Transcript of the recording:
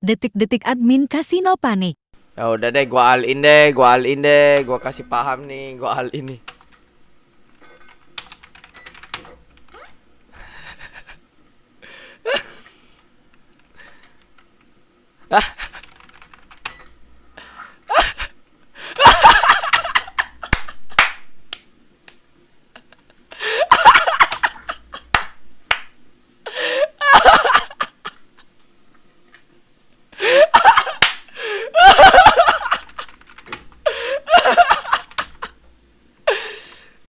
Detik-detik admin kasino panik. Ya udah deh, gua alin deh, gua alin deh, gua kasih paham nih, gua alin nih.